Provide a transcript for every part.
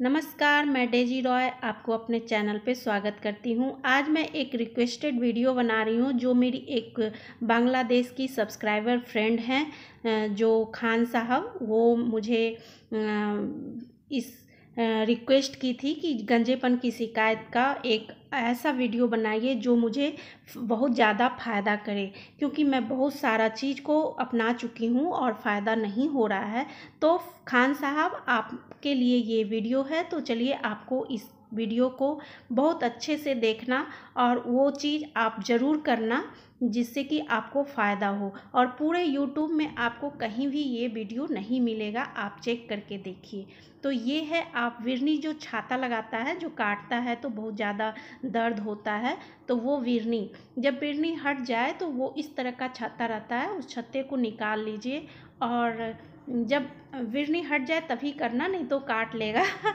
नमस्कार मैं डेजी रॉय आपको अपने चैनल पे स्वागत करती हूँ आज मैं एक रिक्वेस्टेड वीडियो बना रही हूँ जो मेरी एक बांग्लादेश की सब्सक्राइबर फ्रेंड हैं जो खान साहब वो मुझे इस रिक्वेस्ट की थी कि गंजेपन की शिकायत का एक ऐसा वीडियो बनाइए जो मुझे बहुत ज़्यादा फ़ायदा करे क्योंकि मैं बहुत सारा चीज़ को अपना चुकी हूँ और फ़ायदा नहीं हो रहा है तो खान साहब आपके लिए ये वीडियो है तो चलिए आपको इस वीडियो को बहुत अच्छे से देखना और वो चीज़ आप ज़रूर करना जिससे कि आपको फ़ायदा हो और पूरे यूट्यूब में आपको कहीं भी ये वीडियो नहीं मिलेगा आप चेक करके देखिए तो ये है आप विरनी जो छाता लगाता है जो काटता है तो बहुत ज़्यादा दर्द होता है तो वो विरनी जब विरनी हट जाए तो वो इस तरह का छत्ता रहता है उस छत्ते को निकाल लीजिए और जब विरनी हट जाए तभी करना नहीं तो काट लेगा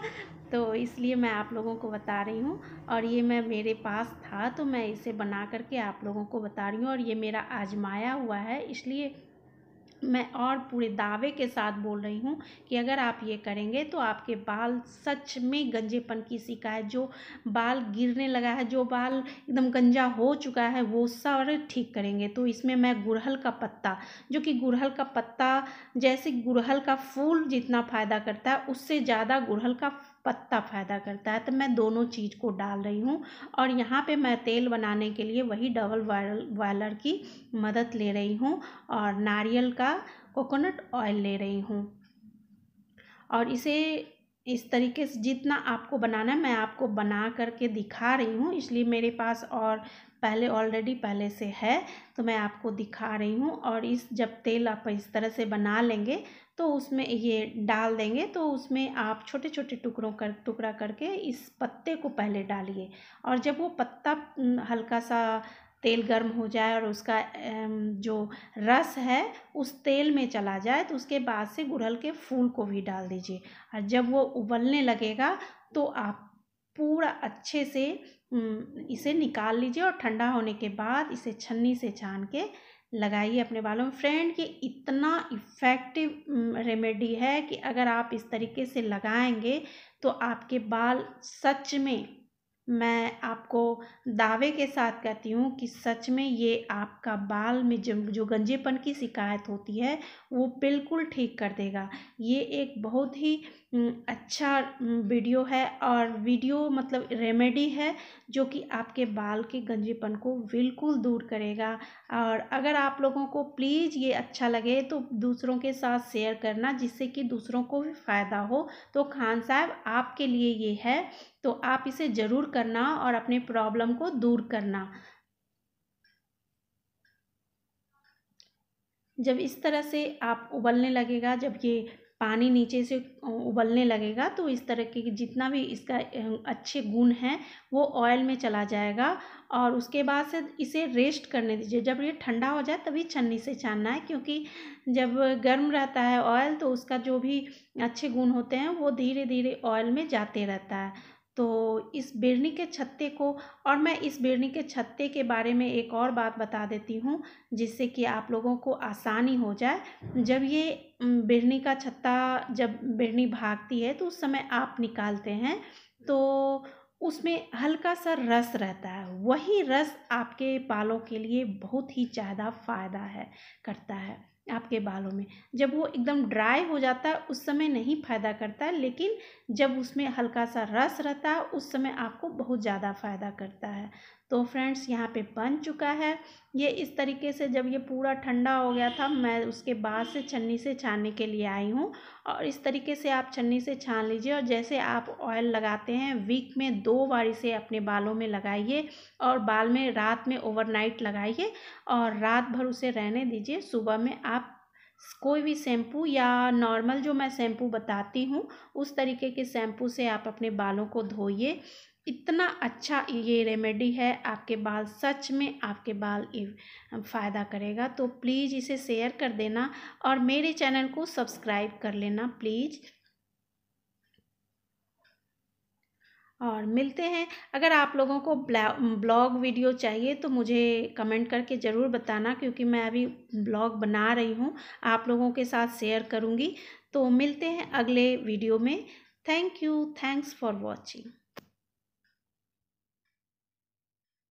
तो इसलिए मैं आप लोगों को बता रही हूँ और ये मैं मेरे पास था तो मैं इसे बना करके आप लोगों को बता रही हूँ और ये मेरा आजमाया हुआ है इसलिए मैं और पूरे दावे के साथ बोल रही हूँ कि अगर आप ये करेंगे तो आपके बाल सच में गंजेपन की शिकायत जो बाल गिरने लगा है जो बाल एकदम गंजा हो चुका है वो सारे ठीक करेंगे तो इसमें मैं गुड़हल का पत्ता जो कि गुड़हल का पत्ता जैसे गुड़हल का फूल जितना फ़ायदा करता है उससे ज़्यादा गुड़हल का पत्ता फ़ायदा करता है तो मैं दोनों चीज़ को डाल रही हूँ और यहाँ पे मैं तेल बनाने के लिए वही डबल वायल वायलर की मदद ले रही हूँ और नारियल का कोकोनट ऑयल ले रही हूँ और इसे इस तरीके से जितना आपको बनाना है मैं आपको बना करके दिखा रही हूँ इसलिए मेरे पास और पहले ऑलरेडी पहले से है तो मैं आपको दिखा रही हूँ और इस जब तेल आप इस तरह से बना लेंगे तो उसमें ये डाल देंगे तो उसमें आप छोटे छोटे टुकड़ों कर टुकड़ा करके इस पत्ते को पहले डालिए और जब वो पत्ता हल्का सा तेल गर्म हो जाए और उसका जो रस है उस तेल में चला जाए तो उसके बाद से गुड़हल के फूल को भी डाल दीजिए और जब वो उबलने लगेगा तो आप पूरा अच्छे से इसे निकाल लीजिए और ठंडा होने के बाद इसे छन्नी से छान के लगाइए अपने बालों में फ्रेंड ये इतना इफ़ेक्टिव रेमेडी है कि अगर आप इस तरीके से लगाएंगे तो आपके बाल सच में मैं आपको दावे के साथ कहती हूँ कि सच में ये आपका बाल में जो जो गंजेपन की शिकायत होती है वो बिल्कुल ठीक कर देगा ये एक बहुत ही अच्छा वीडियो है और वीडियो मतलब रेमेडी है जो कि आपके बाल के गंजेपन को बिल्कुल दूर करेगा और अगर आप लोगों को प्लीज़ ये अच्छा लगे तो दूसरों के साथ शेयर करना जिससे कि दूसरों को भी फ़ायदा हो तो खान साहब आपके लिए ये है तो आप इसे ज़रूर करना और अपने प्रॉब्लम को दूर करना जब इस तरह से आप उबलने लगेगा जब ये पानी नीचे से उबलने लगेगा तो इस तरह के जितना भी इसका अच्छे गुण है वो ऑयल में चला जाएगा और उसके बाद से इसे रेस्ट करने दीजिए जब ये ठंडा हो जाए तभी छन्नी से छानना है क्योंकि जब गर्म रहता है ऑयल तो उसका जो भी अच्छे गुण होते हैं वो धीरे धीरे ऑयल में जाते रहता है तो इस बिरनी के छत्ते को और मैं इस बिरनी के छत्ते के बारे में एक और बात बता देती हूँ जिससे कि आप लोगों को आसानी हो जाए जब ये बिरनी का छत्ता जब बिरनी भागती है तो उस समय आप निकालते हैं तो उसमें हल्का सा रस रहता है वही रस आपके बालों के लिए बहुत ही ज़्यादा फ़ायदा है करता है आपके बालों में जब वो एकदम ड्राई हो जाता है उस समय नहीं फ़ायदा करता है लेकिन जब उसमें हल्का सा रस रहता है उस समय आपको बहुत ज़्यादा फ़ायदा करता है तो फ्रेंड्स यहाँ पे बन चुका है ये इस तरीके से जब ये पूरा ठंडा हो गया था मैं उसके बाद से छन्नी से छानने के लिए आई हूँ और इस तरीके से आप छन्नी से छान लीजिए और जैसे आप ऑयल लगाते हैं वीक में दो बार इसे अपने बालों में लगाइए और बाल में रात में ओवरनाइट लगाइए और रात भर उसे रहने दीजिए सुबह में आप कोई भी शैम्पू या नॉर्मल जो मैं शैम्पू बताती हूँ उस तरीके के शैम्पू से आप अपने बालों को धोइए इतना अच्छा ये रेमेडी है आपके बाल सच में आपके बाल फ़ायदा करेगा तो प्लीज़ इसे शेयर कर देना और मेरे चैनल को सब्सक्राइब कर लेना प्लीज़ और मिलते हैं अगर आप लोगों को ब्लॉग वीडियो चाहिए तो मुझे कमेंट करके ज़रूर बताना क्योंकि मैं अभी ब्लॉग बना रही हूँ आप लोगों के साथ शेयर करूँगी तो मिलते हैं अगले वीडियो में thank you thanks for watching